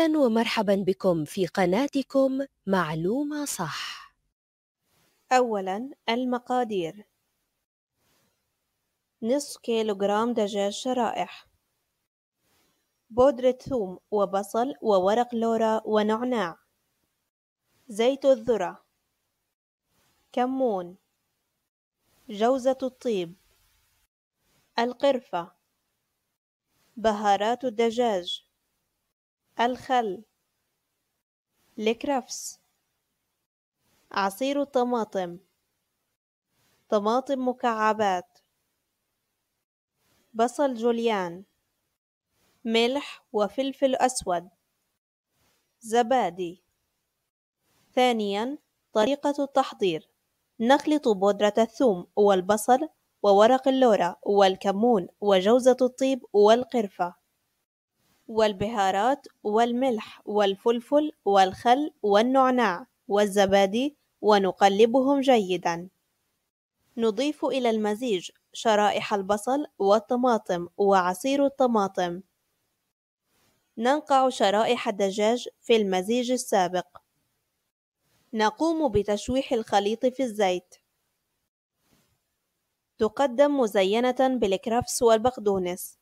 أهلا ومرحبا بكم في قناتكم معلومة صح أولا المقادير نصف كيلوغرام دجاج شرائح بودرة ثوم وبصل وورق لورا ونعناع زيت الذرة كمون جوزة الطيب القرفة بهارات الدجاج الخل الكرفس عصير الطماطم طماطم مكعبات بصل جوليان ملح وفلفل أسود زبادي ثانيا طريقة التحضير نخلط بودرة الثوم والبصل وورق اللورة والكمون وجوزة الطيب والقرفة والبهارات والملح والفلفل والخل والنعناع والزبادي ونقلبهم جيدا نضيف إلى المزيج شرائح البصل والطماطم وعصير الطماطم ننقع شرائح الدجاج في المزيج السابق نقوم بتشويح الخليط في الزيت تقدم مزينة بالكرفس والبقدونس